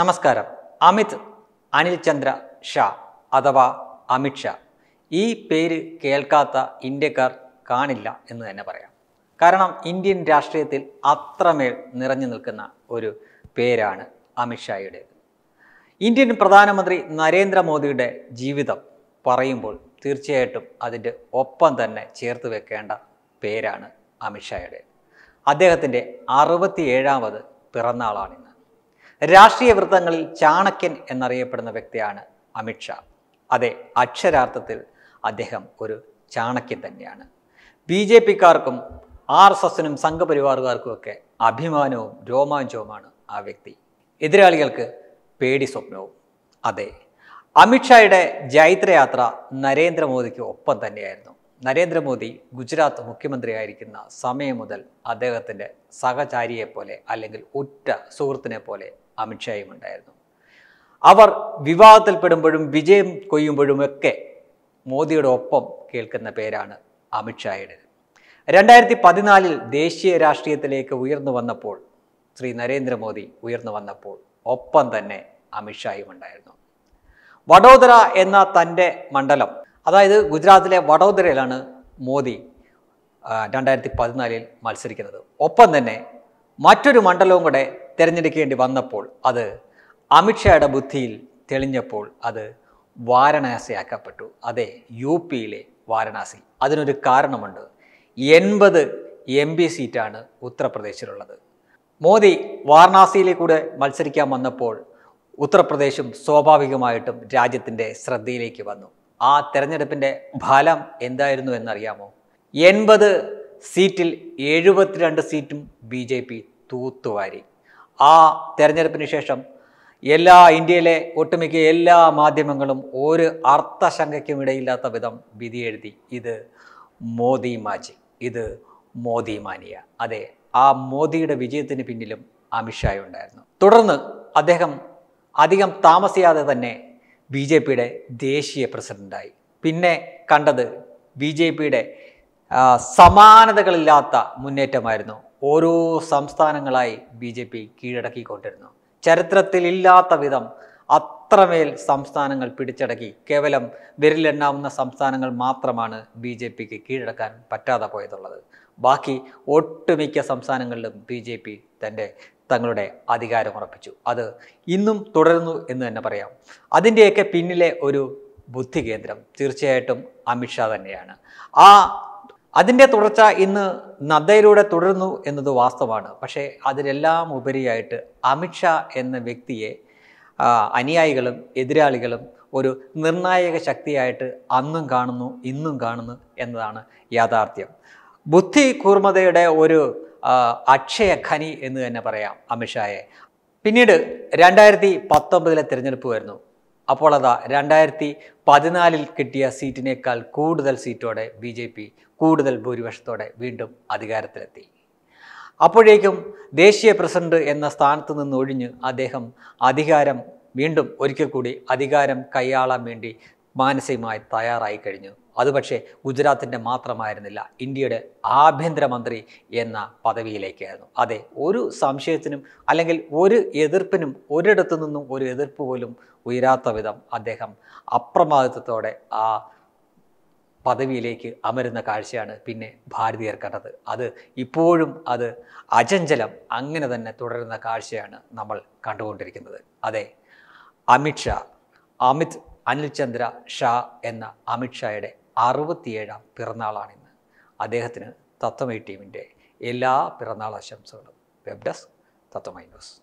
നമസ്കാരം അമിത് അനിൽചന്ദ്ര ഷാ അഥവാ അമിത് ഷാ ഈ പേര് കേൾക്കാത്ത ഇന്ത്യക്കാർ കാണില്ല എന്ന് തന്നെ പറയാം കാരണം ഇന്ത്യൻ രാഷ്ട്രീയത്തിൽ അത്രമേൽ നിറഞ്ഞു നിൽക്കുന്ന ഒരു പേരാണ് അമിത്ഷായുടേത് ഇന്ത്യൻ പ്രധാനമന്ത്രി നരേന്ദ്രമോദിയുടെ ജീവിതം പറയുമ്പോൾ തീർച്ചയായിട്ടും അതിൻ്റെ ഒപ്പം തന്നെ ചേർത്ത് വെക്കേണ്ട പേരാണ് അമിത്ഷായുടെ അദ്ദേഹത്തിൻ്റെ അറുപത്തിയേഴാമത് പിറന്നാളാണിന്ന് രാഷ്ട്രീയ വൃത്തങ്ങളിൽ ചാണക്യൻ എന്നറിയപ്പെടുന്ന വ്യക്തിയാണ് അമിത്ഷാ അതെ അക്ഷരാർത്ഥത്തിൽ അദ്ദേഹം ഒരു ചാണക്യൻ തന്നെയാണ് ബി ജെ പിക്കാർക്കും ആർ എസ് എസിനും സംഘപരിവാറുകാർക്കുമൊക്കെ അഭിമാനവും രോമാഞ്ചവുമാണ് ആ വ്യക്തി എതിരാളികൾക്ക് പേടി സ്വപ്നവും അതെ അമിത്ഷായുടെ ജൈത്രയാത്ര നരേന്ദ്രമോദിക്ക് ഒപ്പം തന്നെയായിരുന്നു നരേന്ദ്രമോദി ഗുജറാത്ത് മുഖ്യമന്ത്രിയായിരിക്കുന്ന സമയം മുതൽ അദ്ദേഹത്തിൻ്റെ സഹചാരിയെപ്പോലെ അല്ലെങ്കിൽ ഉറ്റ സുഹൃത്തിനെ പോലെ അമിത്ഷായും ഉണ്ടായിരുന്നു അവർ വിവാദത്തിൽപ്പെടുമ്പോഴും വിജയം കൊയ്യുമ്പോഴുമൊക്കെ മോദിയുടെ ഒപ്പം കേൾക്കുന്ന പേരാണ് അമിത്ഷായുടെ രണ്ടായിരത്തി പതിനാലിൽ ദേശീയ രാഷ്ട്രീയത്തിലേക്ക് ഉയർന്നു വന്നപ്പോൾ ശ്രീ നരേന്ദ്രമോദി ഉയർന്നു വന്നപ്പോൾ ഒപ്പം തന്നെ അമിത്ഷായും ഉണ്ടായിരുന്നു വഡോദര എന്ന തൻ്റെ മണ്ഡലം അതായത് ഗുജറാത്തിലെ വഡോദരയിലാണ് മോദി രണ്ടായിരത്തി പതിനാലിൽ മത്സരിക്കുന്നത് ഒപ്പം തന്നെ മറ്റൊരു മണ്ഡലവും കൂടെ തിരഞ്ഞെടുക്കേണ്ടി വന്നപ്പോൾ അത് അമിത്ഷായുടെ ബുദ്ധിയിൽ തെളിഞ്ഞപ്പോൾ അത് വാരണാസിയാക്കപ്പെട്ടു അതെ യു പിയിലെ വാരണാസി അതിനൊരു കാരണമുണ്ട് എൺപത് എം പി സീറ്റാണ് ഉത്തർപ്രദേശിലുള്ളത് മോദി കൂടെ മത്സരിക്കാൻ വന്നപ്പോൾ ഉത്തർപ്രദേശും സ്വാഭാവികമായിട്ടും രാജ്യത്തിൻ്റെ ശ്രദ്ധയിലേക്ക് വന്നു ആ തെരഞ്ഞെടുപ്പിൻ്റെ ഫലം എന്തായിരുന്നു എന്നറിയാമോ എൺപത് സീറ്റിൽ എഴുപത്തിരണ്ട് സീറ്റും ബി ജെ പി തൂത്തുവാരി ആ തെരഞ്ഞെടുപ്പിന് ശേഷം എല്ലാ ഇന്ത്യയിലെ ഒട്ടുമിക്ക എല്ലാ മാധ്യമങ്ങളും ഒരു അർത്ഥശങ്കയ്ക്കും ഇടയില്ലാത്ത വിധം വിധി എഴുതി ഇത് മോദി മാജി ഇത് മോദി മാനിയ അതെ ആ മോദിയുടെ വിജയത്തിന് പിന്നിലും അമിത്ഷായ് ഉണ്ടായിരുന്നു തുടർന്ന് അദ്ദേഹം അധികം താമസിയാതെ തന്നെ ബി ജെ പിയുടെ ദേശീയ പ്രസിഡൻ്റായി പിന്നെ കണ്ടത് ബി ജെ പിയുടെ സമാനതകളില്ലാത്ത മുന്നേറ്റമായിരുന്നു ഓരോ സംസ്ഥാനങ്ങളായി ബി ജെ പി കീഴടക്കിക്കൊണ്ടിരുന്നു ചരിത്രത്തിലില്ലാത്ത വിധം അത്രമേൽ സംസ്ഥാനങ്ങൾ പിടിച്ചടക്കി കേവലം വിരലെണ്ണാവുന്ന സംസ്ഥാനങ്ങൾ മാത്രമാണ് ബി ജെ പിക്ക് കീഴടക്കാൻ പറ്റാതെ പോയതുള്ളത് ബാക്കി ഒട്ടുമിക്ക സംസ്ഥാനങ്ങളിലും ബി ജെ പി തൻ്റെ തങ്ങളുടെ അധികാരം ഉറപ്പിച്ചു അത് ഇന്നും തുടരുന്നു എന്ന് തന്നെ പറയാം അതിൻ്റെയൊക്കെ പിന്നിലെ ഒരു ബുദ്ധികേന്ദ്രം തീർച്ചയായിട്ടും അമിത്ഷാ തന്നെയാണ് ആ അതിൻ്റെ തുടർച്ച ഇന്ന് നദ്ദയിലൂടെ തുടരുന്നു എന്നത് വാസ്തവമാണ് പക്ഷേ അതിലെല്ലാം ഉപരിയായിട്ട് അമിത്ഷാ എന്ന വ്യക്തിയെ അനുയായികളും എതിരാളികളും ഒരു നിർണായക ശക്തിയായിട്ട് അന്നും കാണുന്നു ഇന്നും കാണുന്നു എന്നതാണ് യാഥാർത്ഥ്യം ബുദ്ധി കൂർമതയുടെ ഒരു അക്ഷയ ഖനി എന്ന് തന്നെ പറയാം അമിത്ഷായെ പിന്നീട് രണ്ടായിരത്തി പത്തൊമ്പതിലെ തിരഞ്ഞെടുപ്പ് വരുന്നു അപ്പോൾ അതാ രണ്ടായിരത്തി പതിനാലിൽ കിട്ടിയ സീറ്റിനേക്കാൾ കൂടുതൽ സീറ്റോടെ ബി ജെ പി കൂടുതൽ ഭൂരിപക്ഷത്തോടെ വീണ്ടും അധികാരത്തിലെത്തി അപ്പോഴേക്കും ദേശീയ പ്രസിഡന്റ് എന്ന സ്ഥാനത്ത് നിന്ന് ഒഴിഞ്ഞ് അദ്ദേഹം അധികാരം വീണ്ടും ഒരിക്കൽ കൂടി അധികാരം കൈയാളാൻ വേണ്ടി മാനസികമായി തയ്യാറായി കഴിഞ്ഞു അത് പക്ഷേ ഗുജറാത്തിൻ്റെ മാത്രമായിരുന്നില്ല ഇന്ത്യയുടെ ആഭ്യന്തരമന്ത്രി എന്ന പദവിയിലേക്കായിരുന്നു അതെ ഒരു സംശയത്തിനും അല്ലെങ്കിൽ ഒരു എതിർപ്പിനും ഒരിടത്തു നിന്നും ഒരു എതിർപ്പ് പോലും ഉയരാത്ത വിധം അദ്ദേഹം അപ്രമാദിത്വത്തോടെ ആ പദവിയിലേക്ക് അമരുന്ന കാഴ്ചയാണ് പിന്നെ ഭാരതീയർ കണ്ടത് അത് ഇപ്പോഴും അത് അചഞ്ചലം അങ്ങനെ തന്നെ തുടരുന്ന കാഴ്ചയാണ് നമ്മൾ കണ്ടുകൊണ്ടിരിക്കുന്നത് അതെ അമിത്ഷാ അമിത് അനിൽചന്ദ്ര ഷാ എന്ന അമിത്ഷായുടെ അറുപത്തിയേഴാം പിറന്നാളാണിന്ന് അദ്ദേഹത്തിന് തത്വമൈ ടീമിൻ്റെ എല്ലാ പിറന്നാൾ ആശംസകളും വെബ് ഡെസ്ക് തത്വമൈ ന്യൂസ്